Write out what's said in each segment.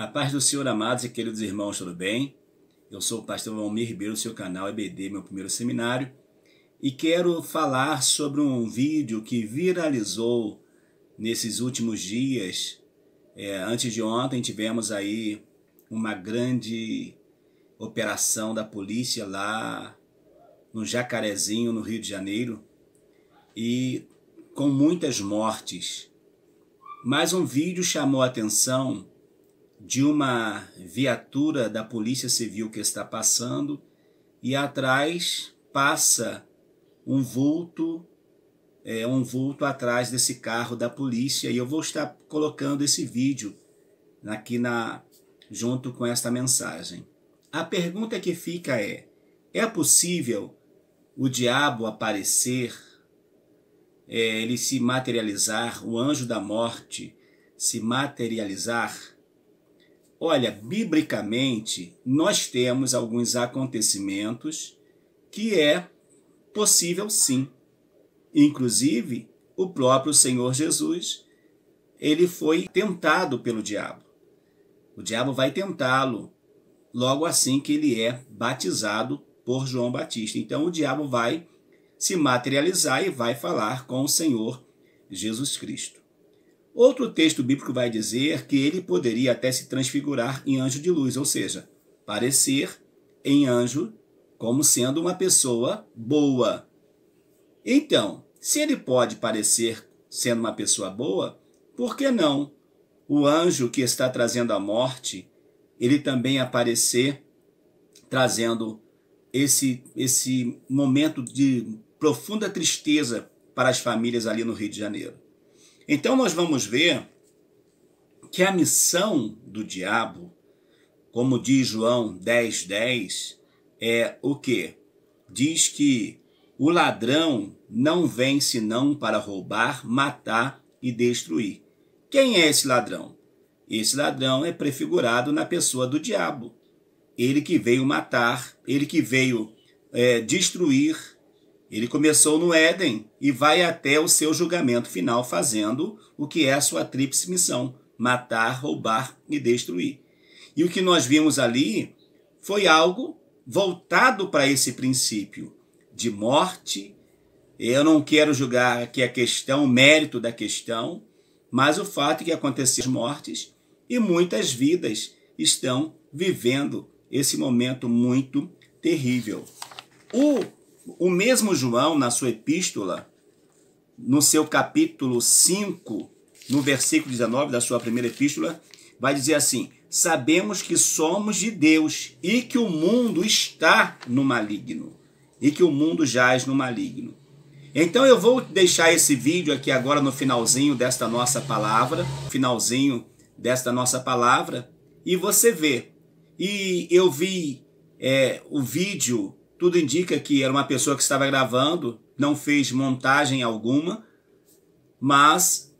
A paz do Senhor, amados e queridos irmãos, tudo bem? Eu sou o pastor Valmir Ribeiro, seu canal EBD, meu primeiro seminário, e quero falar sobre um vídeo que viralizou nesses últimos dias. É, antes de ontem tivemos aí uma grande operação da polícia lá no Jacarezinho, no Rio de Janeiro, e com muitas mortes. Mas um vídeo chamou a atenção de uma viatura da Polícia Civil que está passando e atrás passa um vulto, é, um vulto atrás desse carro da polícia e eu vou estar colocando esse vídeo aqui na junto com esta mensagem. A pergunta que fica é: é possível o diabo aparecer, é, ele se materializar, o anjo da morte se materializar? Olha, biblicamente, nós temos alguns acontecimentos que é possível sim. Inclusive, o próprio Senhor Jesus, ele foi tentado pelo diabo. O diabo vai tentá-lo logo assim que ele é batizado por João Batista. Então o diabo vai se materializar e vai falar com o Senhor Jesus Cristo. Outro texto bíblico vai dizer que ele poderia até se transfigurar em anjo de luz, ou seja, parecer em anjo como sendo uma pessoa boa. Então, se ele pode parecer sendo uma pessoa boa, por que não o anjo que está trazendo a morte, ele também aparecer trazendo esse, esse momento de profunda tristeza para as famílias ali no Rio de Janeiro. Então nós vamos ver que a missão do diabo, como diz João 10:10, 10, é o quê? Diz que o ladrão não vem senão para roubar, matar e destruir. Quem é esse ladrão? Esse ladrão é prefigurado na pessoa do diabo. Ele que veio matar, ele que veio é, destruir, ele começou no Éden e vai até o seu julgamento final fazendo o que é a sua tríplice missão: matar, roubar e destruir. E o que nós vimos ali foi algo voltado para esse princípio de morte. Eu não quero julgar aqui a questão, o mérito da questão, mas o fato é que aconteceram mortes e muitas vidas estão vivendo esse momento muito terrível. O o mesmo João, na sua epístola, no seu capítulo 5, no versículo 19 da sua primeira epístola, vai dizer assim: Sabemos que somos de Deus e que o mundo está no maligno, e que o mundo jaz no maligno. Então eu vou deixar esse vídeo aqui agora no finalzinho desta nossa palavra, finalzinho desta nossa palavra, e você vê. E eu vi é, o vídeo tudo indica que era uma pessoa que estava gravando, não fez montagem alguma, mas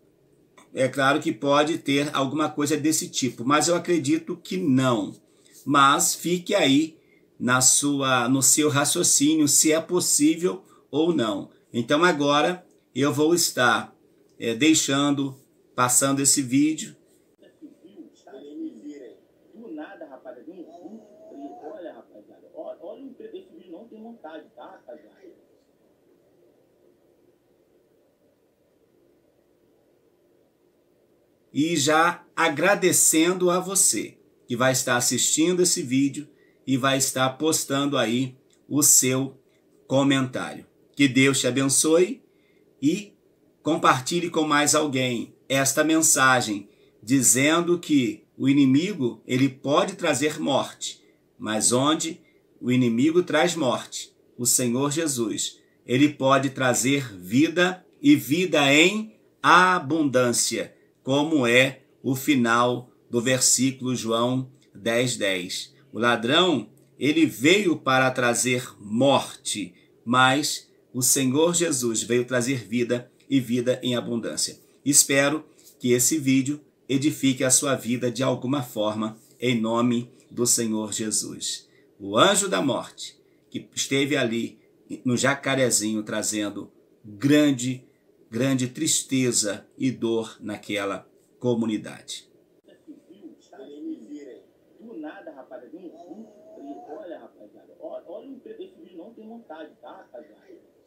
é claro que pode ter alguma coisa desse tipo, mas eu acredito que não. Mas fique aí na sua no seu raciocínio se é possível ou não. Então agora eu vou estar é, deixando passando esse vídeo nada, rapaziada. olha, rapaziada. Olha, olha o Esse vídeo não tem montagem, tá, rapaziada? E já agradecendo a você que vai estar assistindo esse vídeo e vai estar postando aí o seu comentário. Que Deus te abençoe e compartilhe com mais alguém esta mensagem dizendo que o inimigo ele pode trazer morte, mas onde o inimigo traz morte, o Senhor Jesus, ele pode trazer vida e vida em abundância, como é o final do versículo João 10:10. 10. O ladrão, ele veio para trazer morte, mas o Senhor Jesus veio trazer vida e vida em abundância. Espero que esse vídeo edifique a sua vida de alguma forma, em nome do Senhor Jesus. O anjo da morte, que esteve ali no jacarezinho trazendo grande, grande tristeza e dor naquela comunidade. Olha, rapaziada, olha, olha esse vídeo não tem montagem, tá, rapaziada?